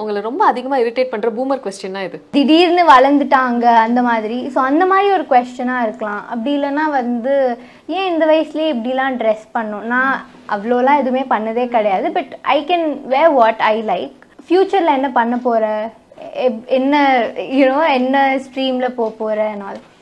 உங்களை ரொம்ப அதிகமாக இரிட்டேட் பண்ணுற பூமர் கொஸ்டின்னா இது திடீர்னு வளர்ந்துட்டாங்க அந்த மாதிரி ஸோ அந்த மாதிரி ஒரு கொஸ்டினாக இருக்கலாம் அப்படி இல்லைன்னா வந்து ஏன் இந்த வயசுலேயே இப்படிலாம் ட்ரெஸ் பண்ணும் நான் அவ்வளோலாம் எதுவுமே பண்ணதே கிடையாது but I can way what I like ஃப்யூச்சரில் என்ன பண்ண போகிற என்ன யூனோ என்ன ஸ்ட்ரீமில் போக போகிறேன்